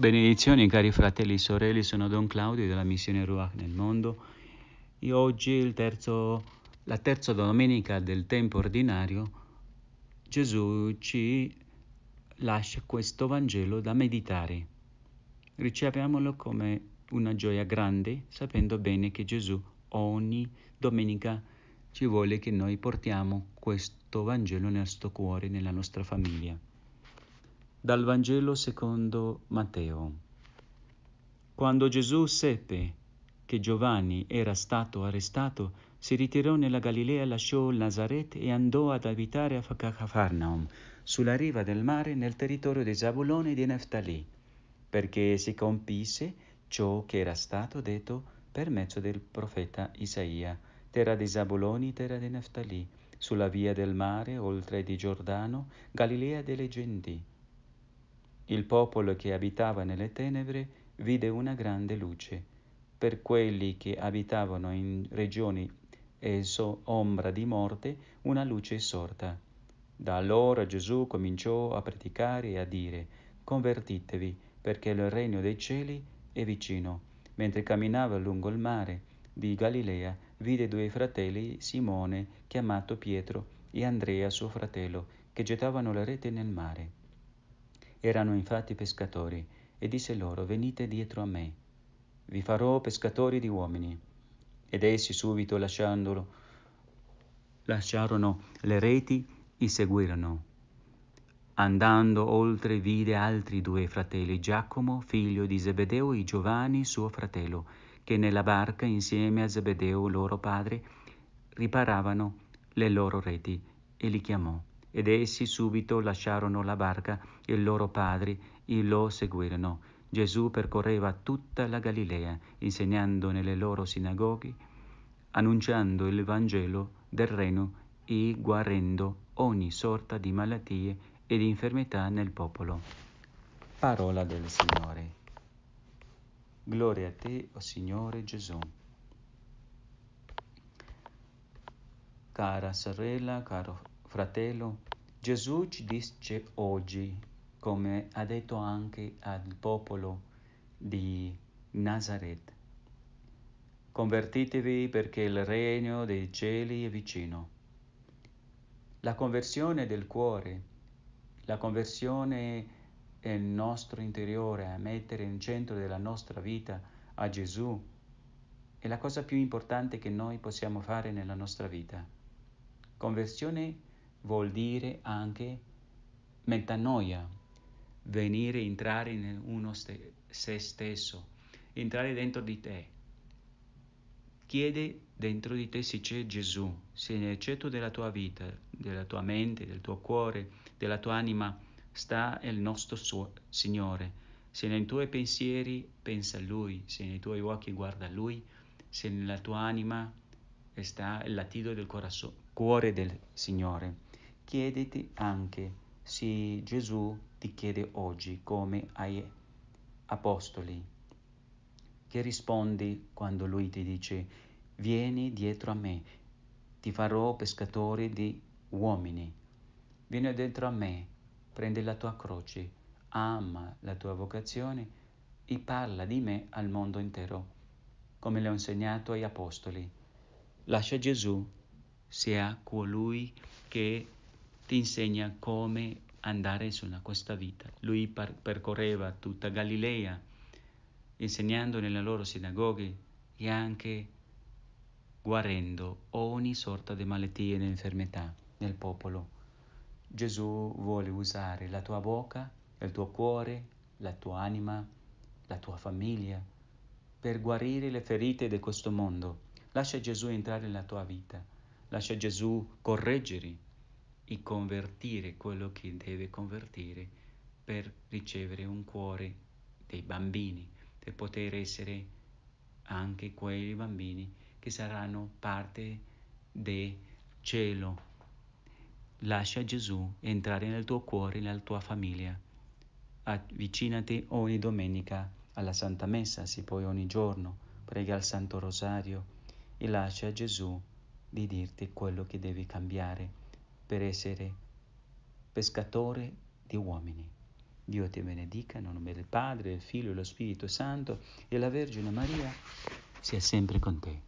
Benedizioni cari fratelli e sorelle, sono Don Claudio della missione Ruach nel mondo e oggi terzo, la terza domenica del tempo ordinario Gesù ci lascia questo Vangelo da meditare. Riceviamolo come una gioia grande sapendo bene che Gesù ogni domenica ci vuole che noi portiamo questo Vangelo nel nostro cuore, nella nostra famiglia. Dal Vangelo secondo Matteo. Quando Gesù seppe che Giovanni era stato arrestato, si ritirò nella Galilea, lasciò Nazaret e andò ad abitare a Cafarnaum, sulla riva del mare nel territorio di Zabulone e di Neftali, perché si compisse ciò che era stato detto per mezzo del profeta Isaia, terra di Zabuloni, terra di Neftali, sulla via del mare, oltre di Giordano, Galilea delle genti il popolo che abitava nelle tenebre vide una grande luce. Per quelli che abitavano in regioni e so ombra di morte, una luce sorta. Da allora Gesù cominciò a predicare e a dire, convertitevi, perché il regno dei cieli è vicino. Mentre camminava lungo il mare di Galilea, vide due fratelli, Simone, chiamato Pietro, e Andrea suo fratello, che gettavano la rete nel mare erano infatti pescatori, e disse loro, venite dietro a me, vi farò pescatori di uomini. Ed essi subito lasciandolo, lasciarono le reti e seguirono. Andando oltre vide altri due fratelli, Giacomo, figlio di Zebedeo, e Giovanni, suo fratello, che nella barca insieme a Zebedeo, loro padre, riparavano le loro reti, e li chiamò ed essi subito lasciarono la barca e i loro padri e lo seguirono. Gesù percorreva tutta la Galilea, insegnando nelle loro sinagoghe, annunciando il Vangelo del Reno e guarendo ogni sorta di malattie e di infermità nel popolo. Parola del Signore. Gloria a te, o Signore Gesù. Cara sorella, caro Fratello, Gesù ci dice oggi, come ha detto anche al popolo di Nazareth, convertitevi perché il regno dei cieli è vicino. La conversione del cuore, la conversione nel nostro interiore, a mettere in centro della nostra vita a Gesù, è la cosa più importante che noi possiamo fare nella nostra vita. Conversione vuol dire anche metanoia, venire, entrare in uno st- se stesso, entrare dentro di te. Chiede dentro di te se c'è Gesù, se nel centro della tua vita, della tua mente, del tuo cuore, della tua anima sta il nostro suo- Signore. Se nei tuoi pensieri pensa a Lui, se nei tuoi occhi guarda a Lui, se nella tua anima sta il latido del corazzo- cuore del Signore chiediti anche se Gesù ti chiede oggi come ai apostoli, che rispondi quando lui ti dice vieni dietro a me, ti farò pescatore di uomini, vieni dietro a me, prendi la tua croce, ama la tua vocazione e parla di me al mondo intero, come le ho insegnato agli apostoli. Lascia Gesù sia colui che ti insegna come andare su questa vita. Lui par- percorreva tutta Galilea insegnando nelle loro sinagoghe e anche guarendo ogni sorta di malattie e infermità nel popolo. Gesù vuole usare la tua bocca, il tuo cuore, la tua anima, la tua famiglia per guarire le ferite di questo mondo. Lascia Gesù entrare nella tua vita, lascia Gesù correggere e convertire quello che deve convertire per ricevere un cuore dei bambini, per poter essere anche quei bambini che saranno parte del cielo. Lascia Gesù entrare nel tuo cuore, nella tua famiglia. Avvicinati ogni domenica alla Santa Messa, se puoi ogni giorno, prega il Santo Rosario e lascia Gesù di dirti quello che devi cambiare per essere pescatore di uomini. Dio ti benedica, nel nome del Padre, del Figlio e dello Spirito Santo e la Vergine Maria sia sempre con te.